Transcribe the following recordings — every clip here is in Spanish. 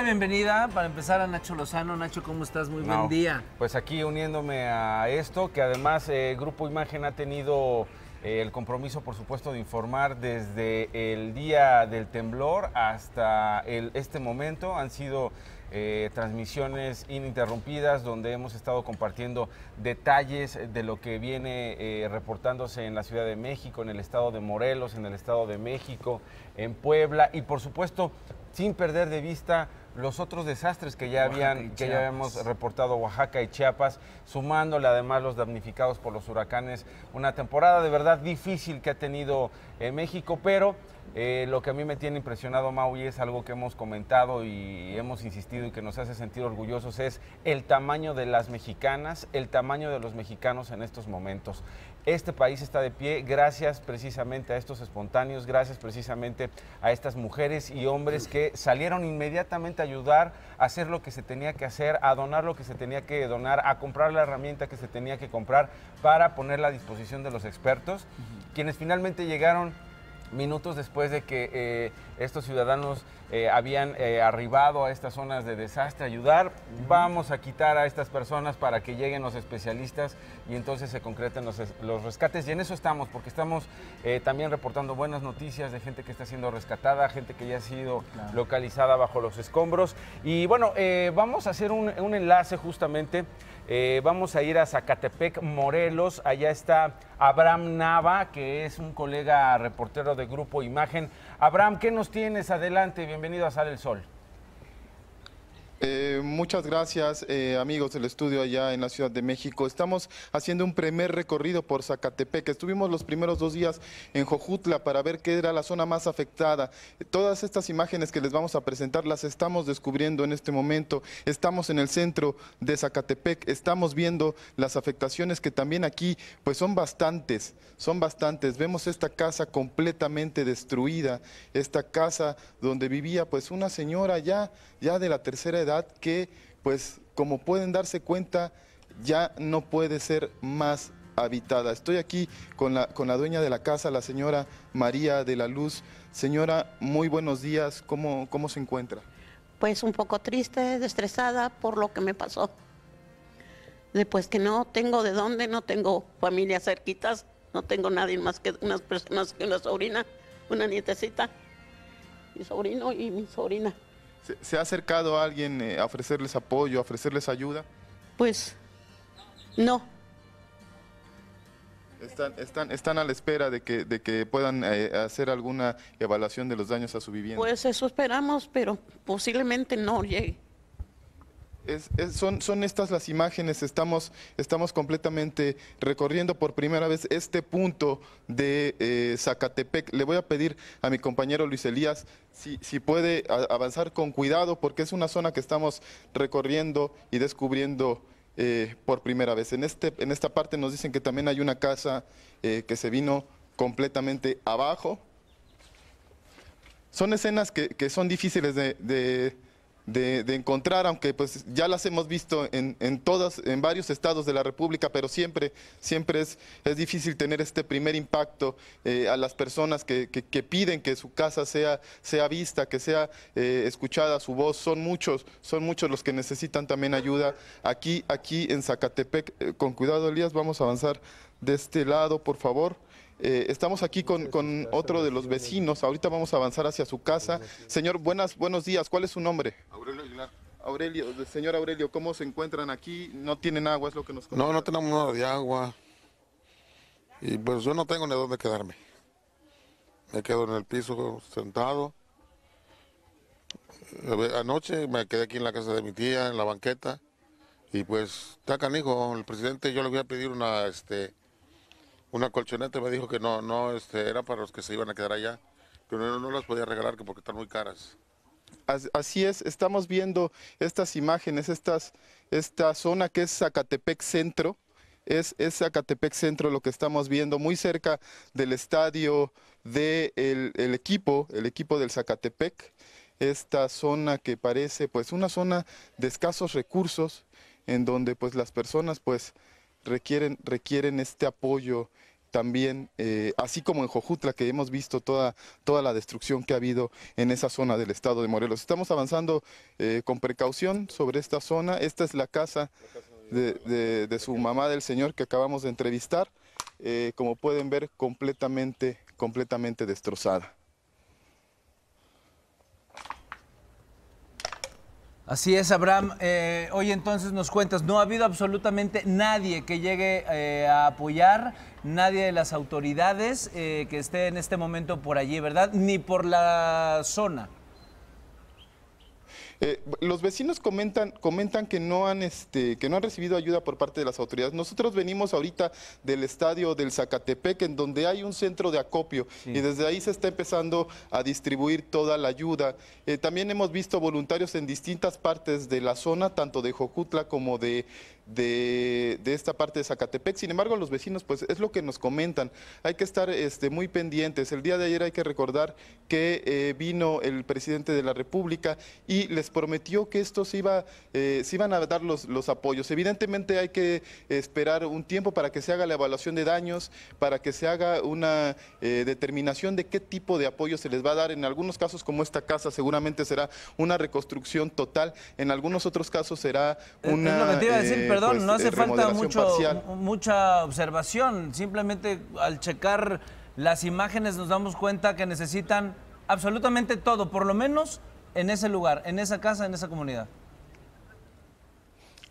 Bienvenida para empezar a Nacho Lozano. Nacho, ¿cómo estás? Muy buen día. Pues aquí uniéndome a esto, que además eh, Grupo Imagen ha tenido eh, el compromiso, por supuesto, de informar desde el día del temblor hasta este momento. Han sido eh, transmisiones ininterrumpidas donde hemos estado compartiendo detalles de lo que viene reportándose en la Ciudad de México, en el estado de Morelos, en el estado de México, en Puebla y por supuesto sin perder de vista los otros desastres que ya, habían, que ya habíamos reportado Oaxaca y Chiapas, sumándole además los damnificados por los huracanes. Una temporada de verdad difícil que ha tenido eh, México, pero eh, lo que a mí me tiene impresionado, Maui, es algo que hemos comentado y hemos insistido y que nos hace sentir orgullosos, es el tamaño de las mexicanas, el tamaño de los mexicanos en estos momentos. Este país está de pie gracias precisamente a estos espontáneos, gracias precisamente a estas mujeres y hombres que salieron inmediatamente a ayudar a hacer lo que se tenía que hacer, a donar lo que se tenía que donar, a comprar la herramienta que se tenía que comprar para ponerla a disposición de los expertos, quienes finalmente llegaron minutos después de que eh, estos ciudadanos eh, habían eh, arribado a estas zonas de desastre, ayudar, vamos a quitar a estas personas para que lleguen los especialistas y entonces se concreten los, rescates. Y en eso estamos, porque estamos también reportando buenas noticias de gente que está siendo rescatada, gente que ya ha sido localizada bajo los escombros. Y bueno, vamos a hacer un, un enlace justamente. vamos a ir a Zacatepec, Morelos. Allá está Abraham Nava, que es un colega reportero de Grupo Imagen. Abraham, ¿qué nos tienes? Adelante, bienvenido a Sale el Sol. Eh, muchas gracias, eh, amigos del estudio allá en la Ciudad de México. Estamos haciendo un primer recorrido por Zacatepec. Estuvimos los primeros dos días en Jojutla para ver qué era la zona más afectada. Todas estas imágenes que les vamos a presentar las estamos descubriendo en este momento. Estamos en el centro de Zacatepec, estamos viendo las afectaciones que también aquí, pues son bastantes, son bastantes. Vemos esta casa completamente destruida, esta casa donde vivía pues una señora ya, ya de la tercera edad que, pues, como pueden darse cuenta, ya no puede ser más habitada. Estoy aquí con la, con la dueña de la casa, la señora María de la Luz. Señora, muy buenos días. ¿Cómo, cómo se encuentra? Pues un poco triste, estresada por lo que me pasó. Después que no tengo de dónde, no tengo familias cerquitas, no tengo nadie más que unas personas, una sobrina, una nietecita, mi sobrino y mi sobrina. ¿Se, ha acercado alguien eh, a ofrecerles apoyo, a ofrecerles ayuda? Pues no. Están, están, están a la espera de que, de que puedan eh, hacer alguna evaluación de los daños a su vivienda. Pues eso esperamos, pero posiblemente no llegue son, son, estas las imágenes, estamos, estamos, completamente recorriendo por primera vez este punto de eh, Zacatepec. Le voy a pedir a mi compañero Luis Elías si, puede avanzar con cuidado porque es una zona que estamos recorriendo y descubriendo eh, por primera vez. En, este, en, esta parte nos dicen que también hay una casa eh, que se vino completamente abajo. Son escenas que, son difíciles de de, encontrar, aunque pues ya las hemos visto en, en, todas, en varios estados de la República, pero siempre, siempre es, es difícil tener este primer impacto eh, a las personas que, piden que su casa sea, sea vista, que sea eh, escuchada su voz. Son muchos, son muchos los que necesitan también ayuda. Aquí, aquí en Zacatepec, eh, con cuidado Elías, vamos a avanzar de este lado, por favor. Eh, estamos aquí con, otro de los vecinos. Ahorita vamos a avanzar hacia su casa. Señor, buenas, buenos días. ¿Cuál es su nombre? Aurelio Aguilar. señor Aurelio, ¿cómo se encuentran aquí? No tienen agua, es lo que nos No, no tenemos nada de agua. Y pues yo no tengo ni dónde quedarme. Me quedo en el piso sentado. Anoche me quedé aquí en la casa de mi tía, en la banqueta. Y pues está canijo, el presidente yo le voy a pedir una este una colchoneta me dijo que no, no, este, era para los que se iban a quedar allá, pero no, las podía regalar porque están muy caras. Así es, estamos viendo estas imágenes, estas, esta zona que es Zacatepec Centro, es, Zacatepec Centro lo que estamos viendo, muy cerca del estadio del el equipo, el equipo del Zacatepec, esta zona que parece pues una zona de escasos recursos, en donde pues las personas pues requieren, requieren este apoyo también, eh, así como en Jojutla, que hemos visto toda, la destrucción que ha habido en esa zona del estado de Morelos. Estamos avanzando eh, con precaución sobre esta zona. Esta es la casa de, su mamá del señor que acabamos de entrevistar. Eh, como pueden ver, completamente, completamente destrozada. Así es, Abraham. Eh, hoy entonces nos cuentas, no ha habido absolutamente nadie que llegue eh, a apoyar, nadie de las autoridades eh, que esté en este momento por allí, ¿verdad? Ni por la zona. Eh, los vecinos comentan, comentan que no han este, que no han recibido ayuda por parte de las autoridades. Nosotros venimos ahorita del estadio del Zacatepec, en donde hay un centro de acopio, y desde ahí se está empezando a distribuir toda la ayuda. Eh, también hemos visto voluntarios en distintas partes de la zona, tanto de Jocutla como de de, esta parte de Zacatepec. Sin embargo, los vecinos, pues es lo que nos comentan. Hay que estar este, muy pendientes. El día de ayer hay que recordar que eh, vino el presidente de la República y les prometió que estos iba, eh, se iban a dar los, apoyos. Evidentemente hay que esperar un tiempo para que se haga la evaluación de daños, para que se haga una eh, determinación de qué tipo de apoyo se les va a dar. En algunos casos, como esta casa, seguramente será una reconstrucción total. En algunos otros casos será una perdón, pues, no hace eh, falta mucho, mucha observación. Simplemente al checar las imágenes nos damos cuenta que necesitan absolutamente todo, por lo menos en ese lugar, en esa casa, en esa comunidad.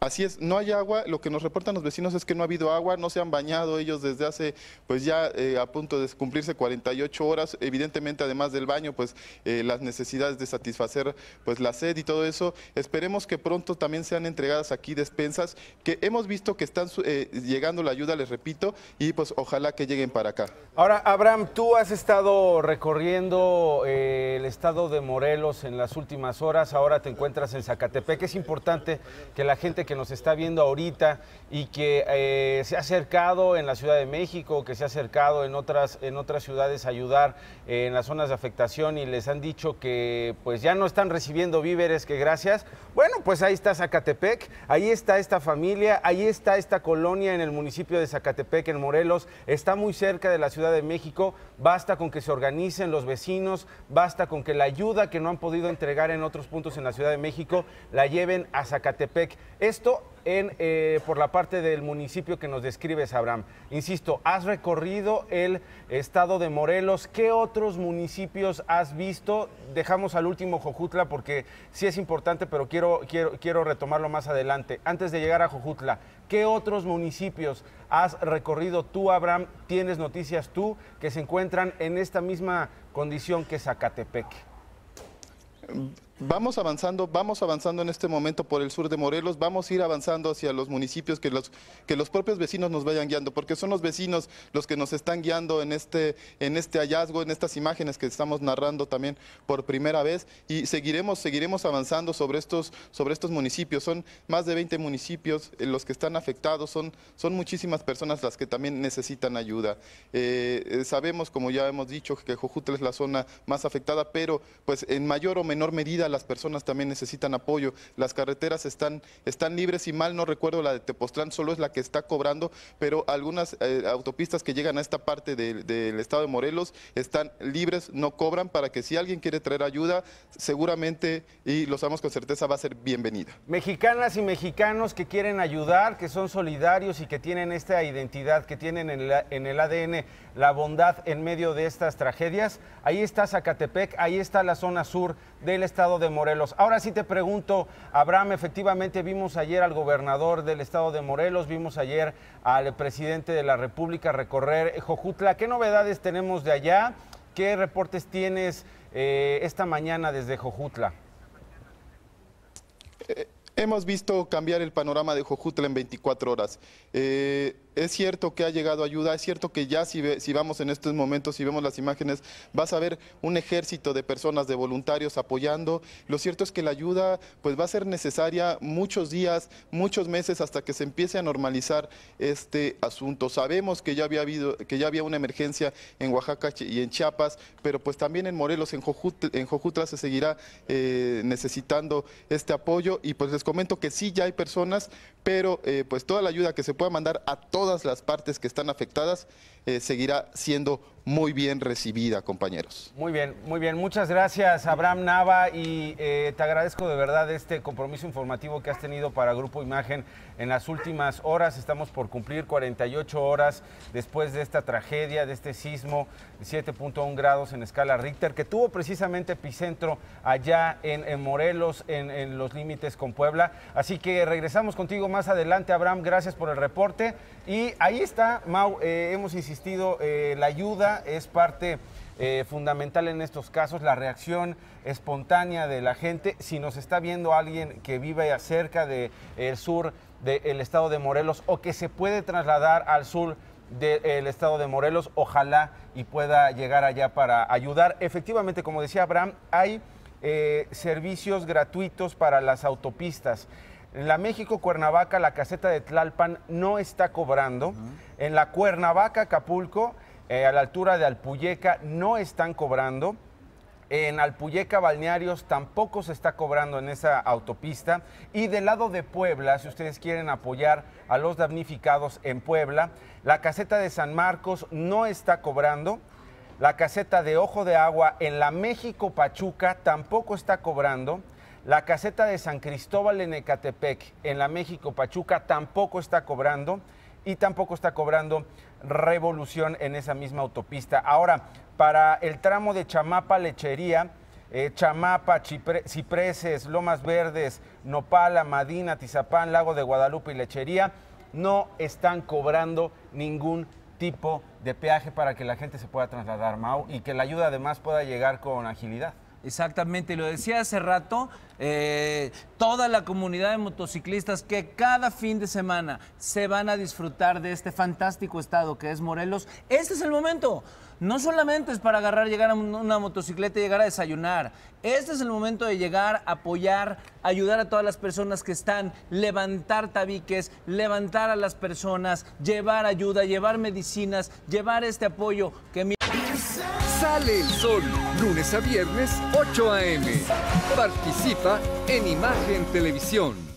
Así es, no hay agua. Lo que nos reportan los vecinos es que no ha habido agua, no se han bañado ellos desde hace, pues ya eh, a punto de cumplirse 48 horas. Evidentemente, además del baño, pues eh, las necesidades de satisfacer pues la sed y todo eso. Esperemos que pronto también sean entregadas aquí despensas, que hemos visto que están eh, llegando la ayuda, les repito, y pues ojalá que lleguen para acá. Ahora, Abraham, tú has estado recorriendo el estado de Morelos en las últimas horas, ahora te encuentras en Zacatepec. Es importante que la gente que que nos está viendo ahorita y que eh, se ha acercado en la Ciudad de México, que se ha acercado en otras, en otras ciudades a ayudar eh, en las zonas de afectación y les han dicho que pues ya no están recibiendo víveres, que gracias. Bueno, pues ahí está Zacatepec, ahí está esta familia, ahí está esta colonia en el municipio de Zacatepec, en Morelos, está muy cerca de la Ciudad de México, basta con que se organicen los vecinos, basta con que la ayuda que no han podido entregar en otros puntos en la Ciudad de México la lleven a Zacatepec. Esto en, eh, por la parte del municipio que nos describes, Abraham. Insisto, has recorrido el estado de Morelos. ¿Qué otros municipios has visto? Dejamos al último Jojutla porque sí es importante, pero quiero, quiero, quiero retomarlo más adelante. Antes de llegar a Jojutla, ¿qué otros municipios has recorrido tú, Abraham? ¿Tienes noticias tú que se encuentran en esta misma condición que Zacatepec? Mm, vamos avanzando, vamos avanzando en este momento por el sur de Morelos, vamos a ir avanzando hacia los municipios que los, que los propios vecinos nos vayan guiando, porque son los vecinos los que nos están guiando en este, en este hallazgo, en estas imágenes que estamos narrando también por primera vez y seguiremos, seguiremos avanzando sobre estos, sobre estos municipios. Son más de 20 municipios eh, los que están afectados, son, son muchísimas personas las que también necesitan ayuda. Eh, eh, sabemos, como ya hemos dicho, que Jojutla es la zona más afectada, pero pues en mayor o menor medida las personas también necesitan apoyo. Las carreteras están, están libres y mal no recuerdo la de Tepostlán, solo es la que está cobrando, pero algunas eh, autopistas que llegan a esta parte del estado de Morelos están libres, no cobran, para que si alguien quiere traer ayuda, seguramente, y lo sabemos con certeza, va a ser bienvenida. Mexicanas y mexicanos que quieren ayudar, que son solidarios y que tienen esta identidad, que tienen en, la, en el ADN la bondad en medio de estas tragedias, ahí está Zacatepec, ahí está la zona sur del estado de de Morelos. Ahora sí te pregunto, Abraham, efectivamente vimos ayer al gobernador del estado de Morelos, vimos ayer al presidente de la República recorrer eh, Jojutla. ¿Qué novedades tenemos de allá? ¿Qué reportes tienes eh, esta mañana desde Jojutla? Eh, hemos visto cambiar el panorama de Jojutla en 24 horas es cierto que ha llegado ayuda, es cierto que ya si, si, vamos en estos momentos, si vemos las imágenes, vas a ver un ejército de personas, de voluntarios apoyando. Lo cierto es que la ayuda pues va a ser necesaria muchos días, muchos meses hasta que se empiece a normalizar este asunto. Sabemos que ya había habido, que ya había una emergencia en Oaxaca y en Chiapas, pero pues también en Morelos, en Jojutla, se seguirá eh, necesitando este apoyo y pues les comento que sí ya hay personas, pero eh, pues toda la ayuda que se pueda mandar a todos todas las partes que están afectadas eh, seguirá siendo muy bien recibida, compañeros. Muy bien, muy bien. Muchas gracias, Abraham Nava, y eh, te agradezco de verdad este compromiso informativo que has tenido para Grupo Imagen en las últimas horas. Estamos por cumplir 48 horas después de esta tragedia, de este sismo de 7.1 grados en escala Richter, que tuvo precisamente epicentro allá en, Morelos, en, los límites con Puebla. Así que regresamos contigo más adelante, Abraham. Gracias por el reporte. Y ahí está, Mau, eh, hemos insistido eh, la ayuda es parte eh, fundamental en estos casos, la reacción espontánea de la gente. Si nos está viendo alguien que vive cerca del sur del estado de Morelos o que se puede trasladar al sur del estado de Morelos, ojalá y pueda llegar allá para ayudar. Efectivamente, como decía Abraham, hay eh, servicios gratuitos para las autopistas. En La México Cuernavaca, la caseta de Tlalpan no está cobrando. En la Cuernavaca Acapulco, eh, a la altura de Alpuyeca, no están cobrando. En Alpuyeca Balnearios tampoco se está cobrando en esa autopista. Y del lado de Puebla, si ustedes quieren apoyar a los damnificados en Puebla, la caseta de San Marcos no está cobrando. La caseta de Ojo de Agua en la México Pachuca tampoco está cobrando. La caseta de San Cristóbal en Ecatepec, en la México Pachuca, tampoco está cobrando y tampoco está cobrando revolución en esa misma autopista. Ahora, para el tramo de Chamapa Lechería, eh, Chamapa, Cipreses, Lomas Verdes, Nopala, Madina, Tizapán, Lago de Guadalupe y Lechería, no están cobrando ningún tipo de peaje para que la gente se pueda trasladar, Mau, y que la ayuda además pueda llegar con agilidad. Exactamente, lo decía hace rato, eh, toda la comunidad de motociclistas que cada fin de semana se van a disfrutar de este fantástico estado que es Morelos, este es el momento. No solamente es para agarrar, llegar a una motocicleta y llegar a desayunar. Este es el momento de llegar, apoyar, ayudar a todas las personas que están, levantar tabiques, levantar a las personas, llevar ayuda, llevar medicinas, llevar este apoyo que Sale el sol, lunes a viernes, 8 a.m. Participa en Imagen Televisión.